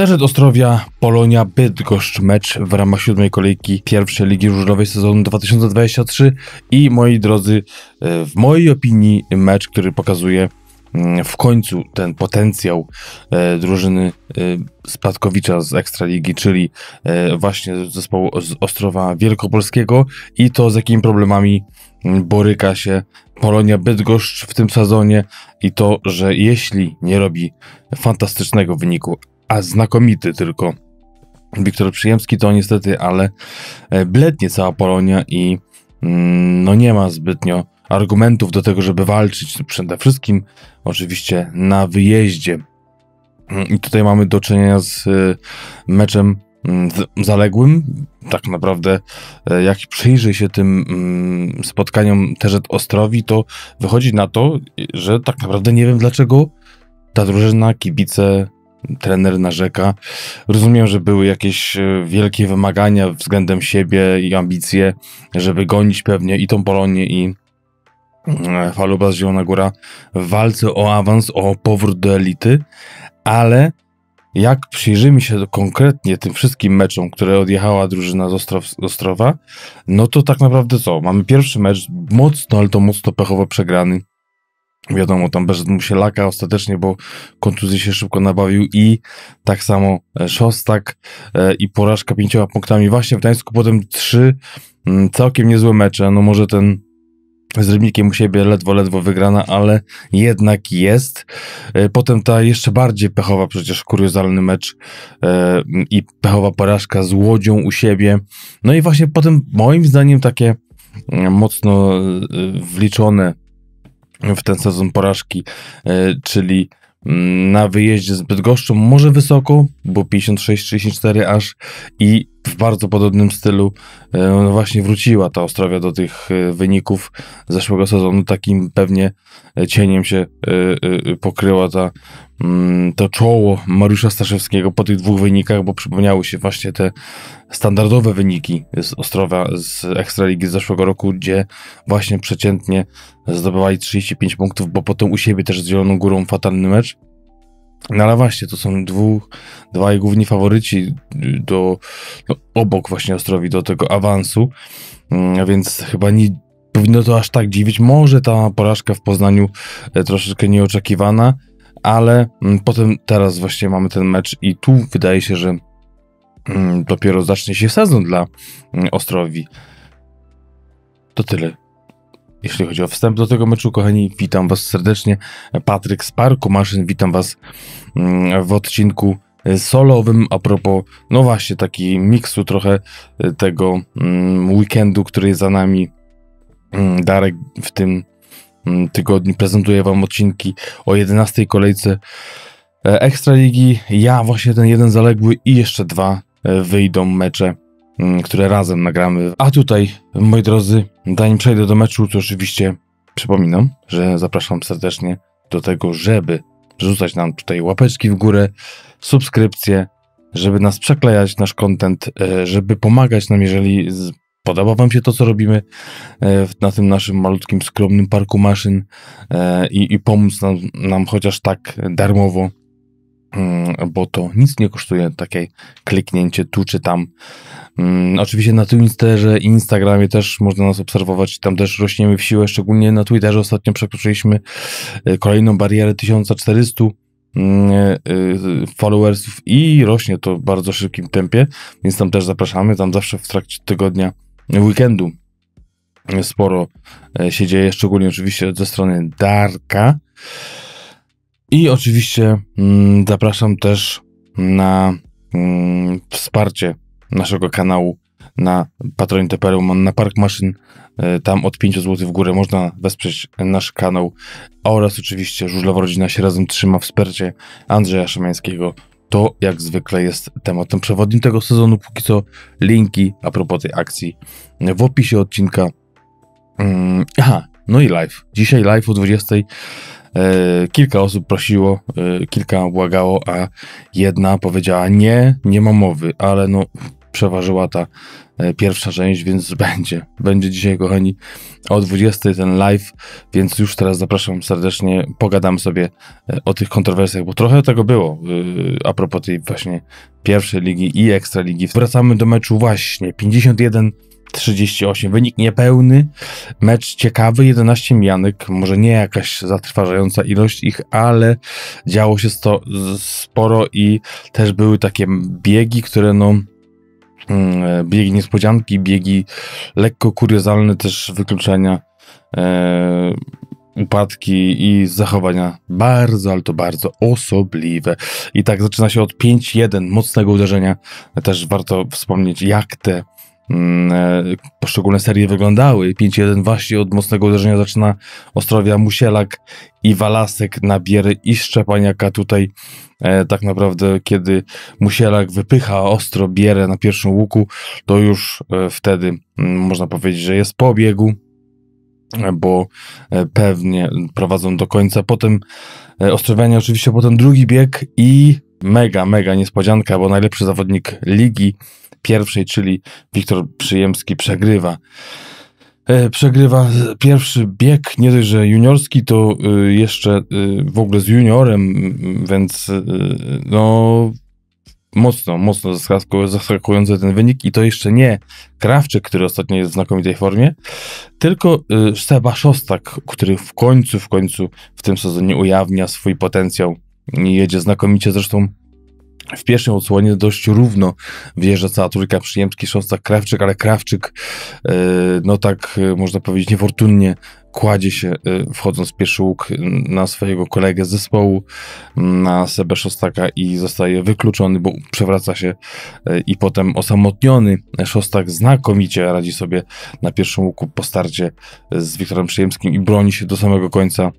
Starzec Ostrowia, Polonia, Bydgoszcz mecz w ramach siódmej kolejki pierwszej Ligi Różowej sezonu 2023 i moi drodzy, e, w mojej opinii mecz, który pokazuje mm, w końcu ten potencjał e, drużyny e, Spadkowicza z Ekstraligi, czyli właśnie zespołu z Ostrowa Wielkopolskiego i to z jakimi problemami mm, boryka się Polonia Bydgoszcz w tym sezonie i to, że jeśli nie robi fantastycznego wyniku, a znakomity tylko Wiktor Przyjemski, to niestety, ale e, blednie cała Polonia i mm, no nie ma zbytnio argumentów do tego, żeby walczyć. Przede wszystkim oczywiście na wyjeździe. I tutaj mamy do czynienia z e, meczem mm, zaległym. Tak naprawdę, e, jak przyjrzy się tym mm, spotkaniom Terzet Ostrowi, to wychodzi na to, że tak naprawdę nie wiem dlaczego ta drużyna, kibice, trener narzeka. Rozumiem, że były jakieś e, wielkie wymagania względem siebie i ambicje, żeby gonić pewnie i tą Polonię i e, Falubas Zielona Góra w walce o awans, o powrót do elity, ale jak przyjrzymy się konkretnie tym wszystkim meczom, które odjechała drużyna z Ostrowa, no to tak naprawdę co? Mamy pierwszy mecz mocno, ale to mocno pechowo przegrany Wiadomo, tam bez mu się laka ostatecznie, bo kontuzji się szybko nabawił i tak samo e, Szostak e, i porażka pięcioma punktami właśnie w Gdańsku, potem trzy mm, całkiem niezłe mecze, no może ten z Rybnikiem u siebie ledwo, ledwo wygrana, ale jednak jest. E, potem ta jeszcze bardziej pechowa, przecież kuriozalny mecz i pechowa porażka z Łodzią u siebie. No i właśnie potem moim zdaniem takie mm, mocno wliczone w ten sezon porażki, e, czyli mm, na wyjeździe z Bydgoszczą, może wysoko, bo 56-34 aż i w bardzo podobnym stylu e, no właśnie wróciła ta Ostrowia do tych e, wyników zeszłego sezonu. Takim pewnie e, cieniem się pokryła ta, mm, to czoło Mariusza Staszewskiego po tych dwóch wynikach, bo przypomniały się właśnie te standardowe wyniki z Ostrowia, z Ekstraligi z zeszłego roku, gdzie właśnie przeciętnie zdobywali 35 punktów, bo potem u siebie też z Zieloną Górą fatalny mecz no ale właśnie, to są dwóch, dwaj główni faworyci y, do, no, obok właśnie Ostrowi do tego awansu, mm, więc chyba nie powinno to aż tak dziwić. Może ta porażka w Poznaniu e, troszeczkę nieoczekiwana, ale mm, potem teraz właśnie mamy ten mecz i tu wydaje się, że mm, dopiero zacznie się sezon dla Ostrowi. To tyle. Jeśli chodzi o wstęp do tego meczu, kochani, witam Was serdecznie. Patryk z Parku Maszyn, witam Was mm, w odcinku e, solowym a propos, no właśnie, taki miksu trochę e, tego mm, weekendu, który jest za nami. Mm, Darek w tym tygodniu prezentuje Wam odcinki o 11 kolejce e, Ekstraligi. Ja właśnie ten jeden zaległy i jeszcze dwa wyjdą mecze Mm, które razem nagramy. A tutaj, moi drodzy, zanim przejdę do meczu, to oczywiście przypominam, że zapraszam serdecznie do tego, żeby rzucać nam tutaj łapeczki w górę, subskrypcje, żeby nas przeklejać, nasz content, e, żeby pomagać nam, jeżeli podoba Wam się to, co robimy e, na tym naszym malutkim, skromnym parku maszyn e, i, i pomóc nam, nam chociaż tak darmowo Mm, bo to nic nie kosztuje takie kliknięcie tu czy tam. Mm, oczywiście na Twitterze i Instagramie też można nas obserwować, tam też rośniemy w siłę, szczególnie na Twitterze ostatnio przekroczyliśmy y, kolejną barierę 1400 mm, y, followersów i rośnie to w bardzo szybkim tempie, więc tam też zapraszamy, tam zawsze w trakcie tygodnia, weekendu sporo y, się dzieje, szczególnie oczywiście ze strony Darka. I oczywiście mm, zapraszam też na mm, wsparcie naszego kanału na patronite.pl, na Park Maszyn. E, tam od 5 zł w górę można wesprzeć nasz kanał oraz oczywiście Żużlowa Rodzina się razem trzyma wsparcie Andrzeja Szymańskiego. To jak zwykle jest tematem przewodnim tego sezonu. Póki co linki a propos tej akcji w opisie odcinka. Mm, aha, no i live. Dzisiaj live o 20. E, kilka osób prosiło, e, kilka błagało, a jedna powiedziała nie, nie ma mowy, ale no przeważyła ta e, pierwsza część, więc będzie. Będzie dzisiaj, kochani, o 20 ten live, więc już teraz zapraszam serdecznie, pogadam sobie o tych kontrowersjach, bo trochę tego było a propos tej właśnie pierwszej ligi i ekstraligi. Wracamy do meczu właśnie 51 38. Wynik niepełny, mecz ciekawy, 11 mianek, może nie jakaś zatrważająca ilość ich, ale działo się to sporo i też były takie biegi, które no mm, biegi niespodzianki, biegi lekko kuriozalne, też wykluczenia, e, upadki i zachowania bardzo, ale to bardzo osobliwe. I tak zaczyna się od 5-1 mocnego uderzenia. Też warto wspomnieć, jak te Mm, e, poszczególne serie wyglądały. 5-1 właśnie od mocnego uderzenia zaczyna Ostrowia Musielak i Walasek na Biery i Szczepaniaka tutaj e, tak naprawdę kiedy Musielak wypycha ostro Bierę na pierwszym łuku, to już e, wtedy m, mm, można powiedzieć, że jest po biegu bo e, pewnie prowadzą do końca. Potem e, Ostrowianie oczywiście, potem drugi bieg i mega, mega niespodzianka, bo najlepszy zawodnik ligi pierwszej, czyli Wiktor Przyjemski przegrywa. E, przegrywa pierwszy bieg, nie dość, że juniorski, to e, jeszcze e, w ogóle z juniorem, więc no mocno, mocno zaskakujący ten wynik i to jeszcze nie Krawczyk, który ostatnio jest w znakomitej formie, tylko Seba Szostak, który w końcu, w końcu w tym sezonie ujawnia swój potencjał i jedzie znakomicie, zresztą w pierwszym odsłonie dość równo wjeżdża cała trójka przyjemczki, szostak, Krawczyk, ale Krawczyk, e, no tak e, można powiedzieć, niefortunnie kładzie się, e, wchodząc w pierwszy łuk na swojego kolegę z zespołu, mm, na Sebę Szostaka i zostaje wykluczony, bo przewraca się i potem osamotniony. Szostak znakomicie radzi sobie na pierwszym łuku po starcie z Wiktorem Przyjemskim i broni się do samego końca,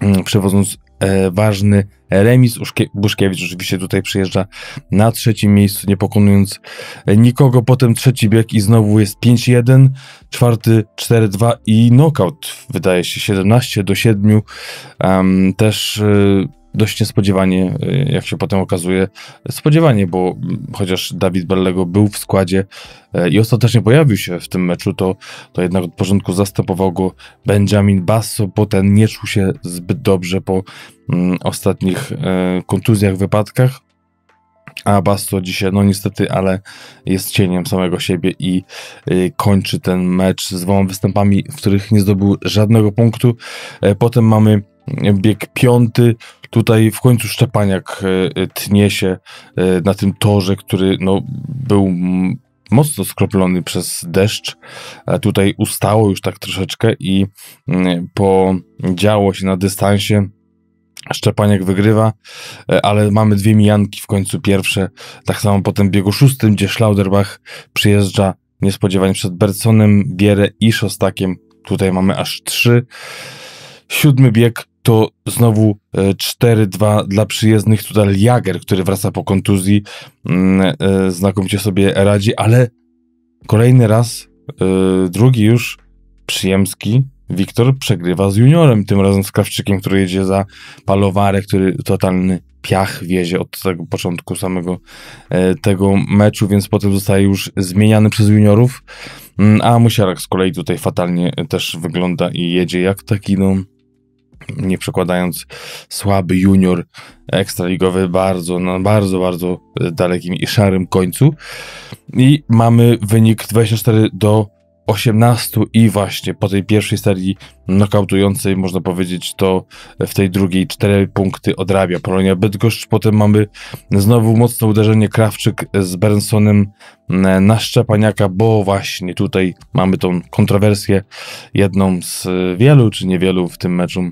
mm, przewodząc E, ważny remis. Buszkiewicz oczywiście tutaj przyjeżdża na trzecim miejscu, nie pokonując e, nikogo. Potem trzeci bieg i znowu jest 5-1, czwarty 4-2 i knockout, wydaje się 17 do 7. Um, też. Yy, dość niespodziewanie, y, jak się potem okazuje, spodziewanie, bo chociaż Dawid Bellego był w składzie y, i ostatecznie pojawił się w tym meczu, to, to jednak od początku zastępował go Benjamin Basso, potem nie czuł się zbyt dobrze po mm, ostatnich y, kontuzjach, wypadkach. A Basso dzisiaj, no niestety, ale jest cieniem samego siebie i y, kończy ten mecz z dwoma występami, w których nie zdobył żadnego punktu. potem mamy bieg piąty, Tutaj w końcu Szczepaniak e, e, tnie się e, na tym torze, który no, był mocno skroplony przez deszcz. Tutaj ustało już tak troszeczkę i mm, podziało się na dystansie. Szczepaniak wygrywa, ale mamy dwie mijanki w końcu pierwsze. Tak samo potem w biegu szóstym, gdzie Schlauderbach przyjeżdża niespodziewanie przed Bertsonem, Bierę i Szostakiem. Tutaj mamy aż trzy. Siódmy bieg to znowu 4-2 e, dla przyjezdnych. Tutaj Jager, który wraca po kontuzji, mm, e, znakomicie sobie radzi, ale kolejny raz, e, drugi już, Przyjemski, Wiktor przegrywa z juniorem, tym razem z Krawczykiem, który jedzie za Palowarę, który totalny piach wiezie od tego początku samego tego meczu, więc potem zostaje już zmieniany przez juniorów, mm, a Musiarak z kolei tutaj fatalnie też wygląda i jedzie jak taki no nie przekładając słaby junior ekstraligowy bardzo, no bardzo, bardzo dalekim i szarym końcu. I mamy wynik 24 do 18 i właśnie po tej pierwszej serii nokautującej można powiedzieć to w tej drugiej cztery punkty odrabia Polonia Bydgoszcz. Potem mamy znowu mocne uderzenie Krawczyk z Berensonem e, na Szczepaniaka, bo właśnie tutaj mamy tą kontrowersję jedną z wielu czy niewielu w tym meczu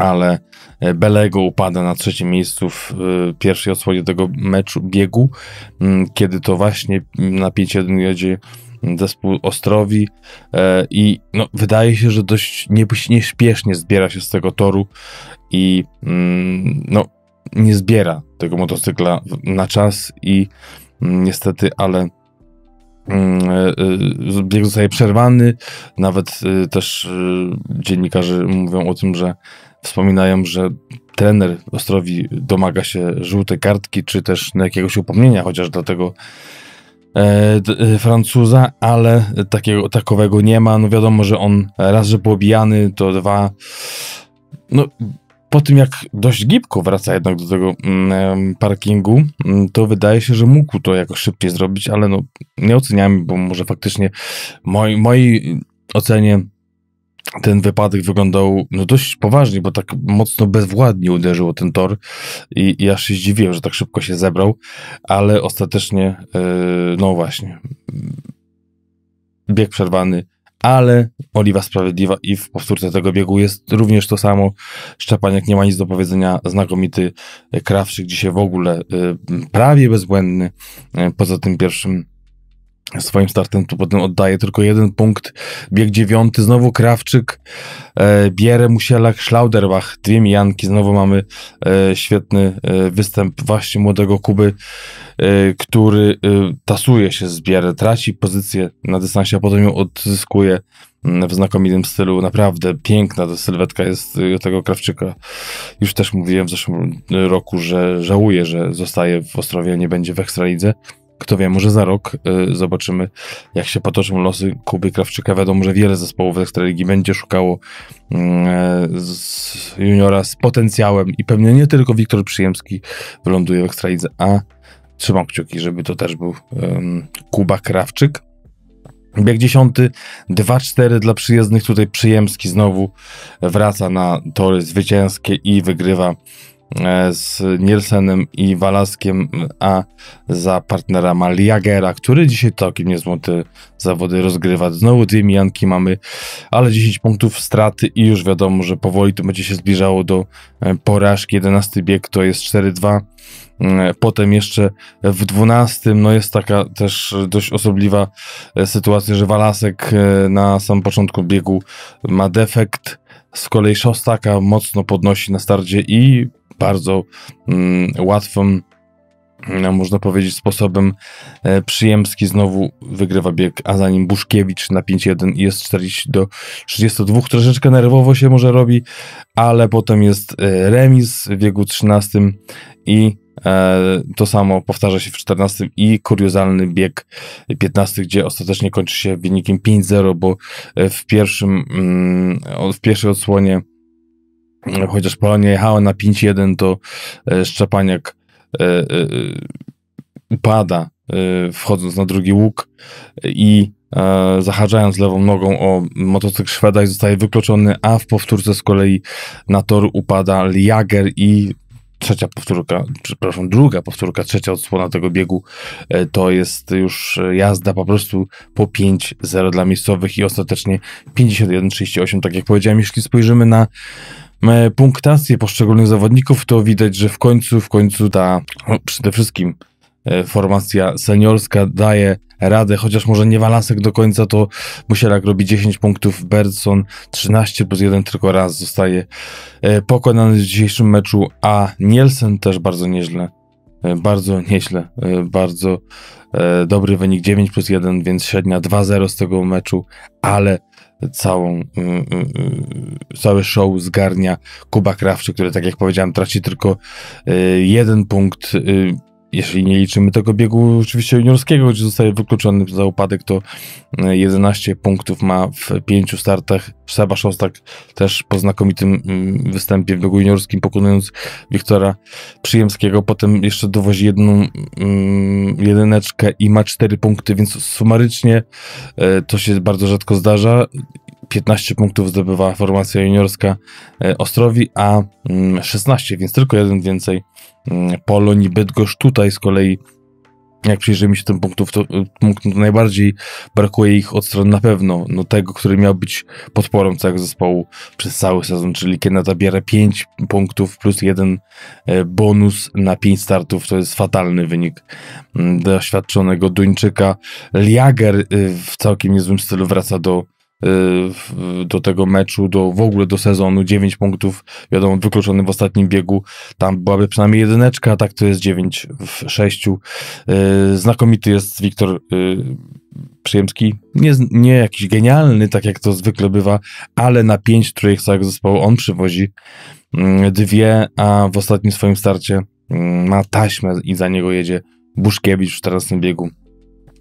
ale e, Belego upada na trzecim miejscu w e, pierwszej odsłonie tego meczu biegu, mm, kiedy to właśnie na 5-1 jedzie zespół Ostrowi e, i no, wydaje się, że dość nieśpiesznie zbiera się z tego toru i mm, no, nie zbiera tego motocykla na czas i mm, niestety, ale bieg zostaje przerwany, nawet też dziennikarze mówią o tym, że wspominają, że trener Ostrowi domaga się żółtej kartki, czy też jakiegoś upomnienia, chociaż dla tego e, e, Francuza, ale takiego, takowego nie ma. No wiadomo, że on raz, że był obijany, to dwa... No, po tym jak dość gibko wraca jednak do tego mm, parkingu, mm, to wydaje się, że mógł to jakoś szybciej zrobić, ale no nie oceniam, bo może faktycznie moi, mojej ocenie ten wypadek wyglądał no, dość poważnie, bo tak mocno bezwładnie uderzyło ten tor i, i aż się zdziwiłem, że tak szybko się zebrał, ale ostatecznie, yy, no właśnie, mm, bieg przerwany, ale Oliwa Sprawiedliwa i w powtórce tego biegu jest również to samo. Szczepaniak nie ma nic do powiedzenia, znakomity Krawczyk dzisiaj w ogóle yy, prawie bezbłędny, yy, poza tym pierwszym swoim startem, to potem oddaje tylko jeden punkt. Bieg dziewiąty, znowu Krawczyk, e, Bierę, Musielak, Schlauderbach, dwie mijanki. Znowu mamy e, świetny e, występ właśnie młodego Kuby, e, który e, tasuje się z Bierę, traci pozycję na dystansie, a potem ją odzyskuje mm, w znakomitym stylu. Naprawdę piękna ta sylwetka jest e, tego Krawczyka. Już też mówiłem w zeszłym roku, że żałuję, że zostaje w Ostrowie, nie będzie w Ekstralidze. Kto wie, może za rok y, zobaczymy, jak się potoczą losy Kuby Krawczyka. Wiadomo, że wiele zespołów Ekstraligi będzie szukało y, z juniora z potencjałem i pewnie nie tylko Wiktor Przyjemski wyląduje w Ekstralidze, a trzymam kciuki, żeby to też był y, Kuba Krawczyk. Bieg 10, 2-4 dla przyjezdnych. Tutaj Przyjemski znowu wraca na tory zwycięskie i wygrywa E, z Nielsenem i Walaskiem, a za partnera ma Liagera, który dzisiaj całkiem niezłoty zawody rozgrywa. Znowu dwie mijanki mamy, ale 10 punktów straty i już wiadomo, że powoli to będzie się zbliżało do e, porażki. 11 bieg to jest 4-2. E, potem jeszcze w 12 no jest taka też dość osobliwa sytuacja, że Walasek na sam początku biegu ma defekt, z kolei Szostaka mocno podnosi na starcie i bardzo mm, łatwym, mm, można powiedzieć, sposobem. E, Przyjemski znowu wygrywa bieg, a za nim Buszkiewicz na 5-1 i jest 40 do 32. Troszeczkę nerwowo się może robi, ale potem jest e, remis w biegu 13 i e, to samo powtarza się w 14 i kuriozalny bieg 15, gdzie ostatecznie kończy się wynikiem 5-0, bo e, w, pierwszym, mm, w pierwszej odsłonie no, chociaż Polonia jechała na 5-1, to e, Szczepaniak upada e, e, wchodząc na drugi łuk i zahaczając lewą nogą o motocykl Szweda i zostaje wykluczony, a w powtórce z kolei na tor upada Liager i trzecia powtórka, przepraszam, druga powtórka, trzecia odsłona tego biegu to jest już jazda po prostu po 5-0 dla miejscowych i ostatecznie 51-38, tak jak powiedziałem, jeśli spojrzymy na E, punktację poszczególnych zawodników, to widać, że w końcu, w końcu ta no, przede wszystkim e, formacja seniorska daje radę, chociaż może nie Walasek do końca, to Musielak robi 10 punktów, Berson 13 plus 1 tylko raz zostaje e, pokonany w dzisiejszym meczu, a Nielsen też bardzo nieźle, bardzo nieźle, bardzo dobry wynik 9 plus 1, więc średnia 2-0 z tego meczu, ale całą, mm, mm, mm, cały show zgarnia Kuba Krawczyk, który, tak jak powiedziałem, traci tylko y, jeden punkt y, jeśli nie liczymy tego biegu oczywiście juniorskiego, gdzie zostaje wykluczony za upadek, to 11 e, punktów ma w pięciu startach. Seba Szostak też po znakomitym mm, występie w biegu juniorskim, pokonując Wiktora Przyjemskiego. Potem jeszcze dowozi jedną mm, jedyneczkę i ma 4 punkty, więc sumarycznie e, to się bardzo rzadko zdarza. 15 punktów zdobywa formacja juniorska e, Ostrowi, a 16, mm, więc tylko jeden więcej Mm, Polonii i Bydgoszcz. Tutaj z kolei, jak przyjrzymy się tym punktów, to, y, punktów najbardziej brakuje ich od strony na pewno no, tego, który miał być podporą całego zespołu przez cały sezon, czyli Kenata zabiera 5 punktów plus jeden e, bonus na 5 startów. To jest fatalny wynik mm, doświadczonego Duńczyka. Liager y, w całkiem niezłym stylu wraca do do tego meczu, do w ogóle do sezonu, 9 punktów, wiadomo, wykluczony w ostatnim biegu, tam byłaby przynajmniej jedyneczka, a tak to jest 9 w 6. Y, znakomity jest Wiktor y, Przyjemski, nie, nie jakiś genialny, tak jak to zwykle bywa, ale na 5 trójek całego zespołu on przywozi y, dwie, a w ostatnim swoim starcie ma taśmę i za niego jedzie Buszkiewicz w 14 biegu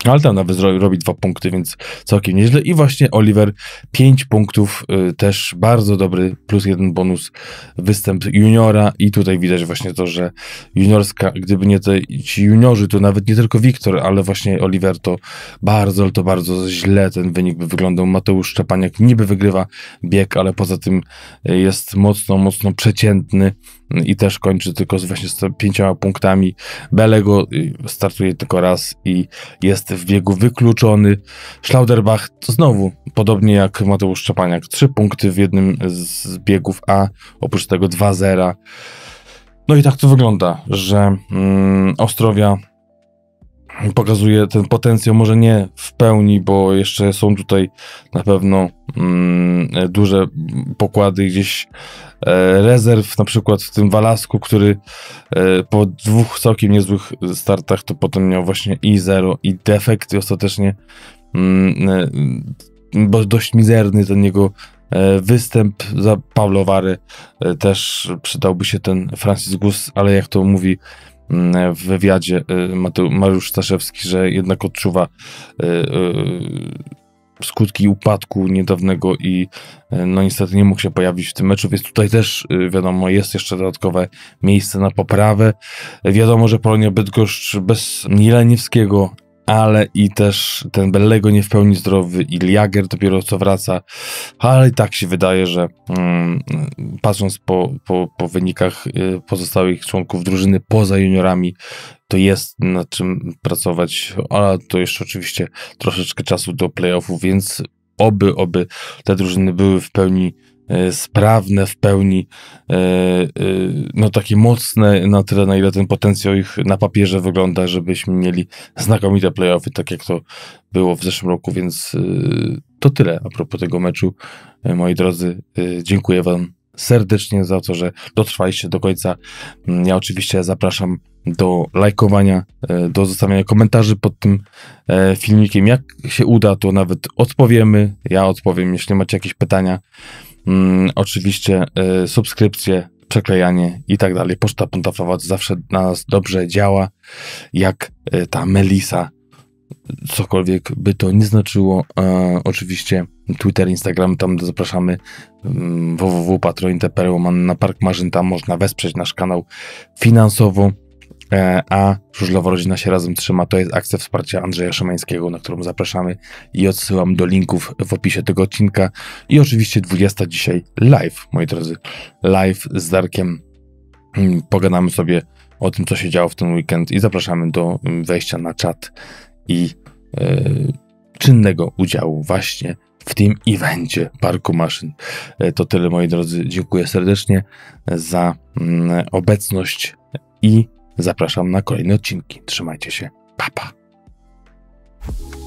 ale tam nawet robi dwa punkty, więc całkiem nieźle. I właśnie Oliver, pięć punktów, y, też bardzo dobry, plus jeden bonus, występ juniora. I tutaj widać właśnie to, że juniorska, gdyby nie te, ci juniorzy, to nawet nie tylko Wiktor, ale właśnie Oliver, to bardzo, to bardzo źle ten wynik by wyglądał. Mateusz Szczepaniak niby wygrywa bieg, ale poza tym y, jest mocno, mocno przeciętny i też kończy tylko z właśnie z pięcioma punktami. Belego y, startuje tylko raz i jest w biegu wykluczony. Schlauderbach to znowu, podobnie jak Mateusz Szczepaniak, trzy punkty w jednym z biegów, a oprócz tego dwa zera. No i tak to wygląda, że mm, Ostrowia pokazuje ten potencjał, może nie w pełni, bo jeszcze są tutaj na pewno mm, duże pokłady gdzieś E, rezerw, na przykład w tym Walasku, który e, po dwóch całkiem niezłych startach to potem miał właśnie i zero, i defekt i ostatecznie mm, e, bo dość mizerny ten jego występ za Paulo Wary też przydałby się ten Francis Gus, ale jak to mówi mm, w wywiadzie Mateusz Staszewski, że jednak odczuwa skutki upadku niedawnego i e, no niestety nie mógł się pojawić w tym meczu, więc tutaj też e, wiadomo, jest jeszcze dodatkowe miejsce na poprawę. E, wiadomo, że Polonia Bydgoszcz bez Jeleniewskiego ale i też ten Bellego nie w pełni zdrowy i Liager dopiero co wraca, ale i tak się wydaje, że mm, patrząc po, po, po wynikach y, pozostałych członków drużyny poza juniorami, to jest nad czym pracować, ale to jeszcze oczywiście troszeczkę czasu do playoffów, więc oby, oby te drużyny były w pełni E, sprawne w pełni, e, e, no takie mocne na tyle, na ile ten potencjał ich na papierze wygląda, żebyśmy mieli znakomite playoffy, tak jak to było w zeszłym roku, więc to tyle a propos tego meczu. Moi drodzy, dziękuję wam serdecznie za to, że dotrwaliście do końca. Mm, ja oczywiście zapraszam do lajkowania, do zostawiania komentarzy pod tym filmikiem. Jak się uda, to nawet odpowiemy. Ja odpowiem, jeśli macie jakieś pytania. Mm, oczywiście y, subskrypcje, przeklejanie i tak dalej. Poczta puntowa zawsze na nas dobrze działa, jak y, ta Melisa. Cokolwiek by to nie znaczyło, y, oczywiście Twitter, Instagram, tam zapraszamy mm, www.patronite.pl na Park Marzyn, tam można wesprzeć nasz kanał finansowo. E, a Żużlowa Rodzina się razem trzyma. To jest akcja wsparcia Andrzeja Szymańskiego, na którą zapraszamy i odsyłam do linków w opisie tego odcinka. I oczywiście 20 dzisiaj live, moi drodzy. Live z Darkiem. Mm, pogadamy sobie o tym, co się działo w ten weekend i zapraszamy do mm, wejścia na czat i yy, czynnego udziału właśnie w tym evencie Parku Maszyn. E, to tyle, moi drodzy. Dziękuję serdecznie za mm, obecność i Zapraszam na kolejne odcinki. Trzymajcie się. Papa. Pa.